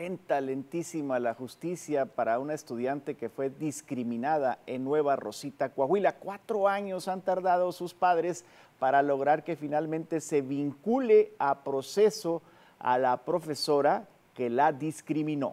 lenta, lentísima la justicia para una estudiante que fue discriminada en Nueva Rosita, Coahuila. Cuatro años han tardado sus padres para lograr que finalmente se vincule a proceso a la profesora que la discriminó.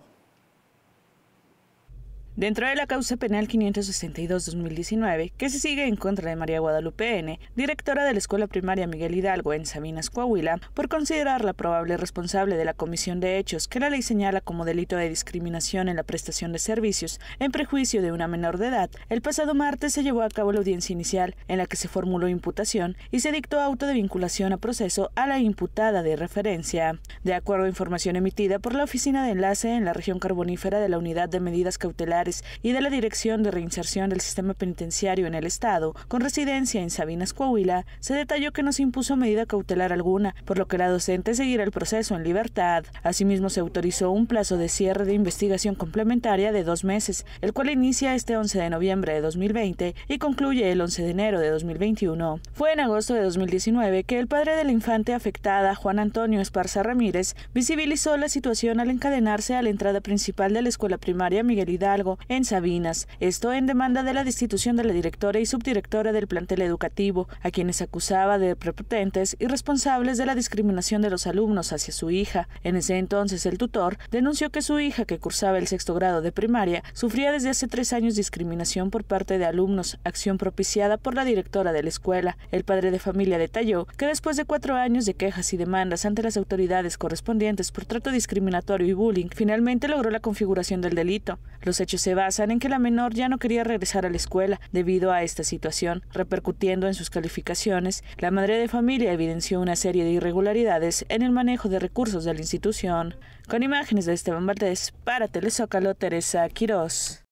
Dentro de la causa penal 562-2019, que se sigue en contra de María Guadalupe N., directora de la Escuela Primaria Miguel Hidalgo en Sabinas, Coahuila, por considerarla probable responsable de la comisión de hechos que la ley señala como delito de discriminación en la prestación de servicios en prejuicio de una menor de edad, el pasado martes se llevó a cabo la audiencia inicial en la que se formuló imputación y se dictó auto de vinculación a proceso a la imputada de referencia. De acuerdo a información emitida por la Oficina de Enlace en la región carbonífera de la Unidad de Medidas Cautelares y de la Dirección de Reinserción del Sistema Penitenciario en el Estado, con residencia en Sabinas, Coahuila, se detalló que no se impuso medida cautelar alguna, por lo que la docente seguirá el proceso en libertad. Asimismo, se autorizó un plazo de cierre de investigación complementaria de dos meses, el cual inicia este 11 de noviembre de 2020 y concluye el 11 de enero de 2021. Fue en agosto de 2019 que el padre de la infante afectada, Juan Antonio Esparza Ramírez, visibilizó la situación al encadenarse a la entrada principal de la escuela primaria Miguel Hidalgo en Sabinas, esto en demanda de la destitución de la directora y subdirectora del plantel educativo, a quienes acusaba de prepotentes y responsables de la discriminación de los alumnos hacia su hija. En ese entonces el tutor denunció que su hija, que cursaba el sexto grado de primaria, sufría desde hace tres años discriminación por parte de alumnos, acción propiciada por la directora de la escuela. El padre de familia detalló que después de cuatro años de quejas y demandas ante las autoridades correspondientes por trato discriminatorio y bullying, finalmente logró la configuración del delito. Los hechos se basan en que la menor ya no quería regresar a la escuela debido a esta situación, repercutiendo en sus calificaciones. La madre de familia evidenció una serie de irregularidades en el manejo de recursos de la institución. Con imágenes de Esteban Valdés, para Telezócalo, Teresa Quirós.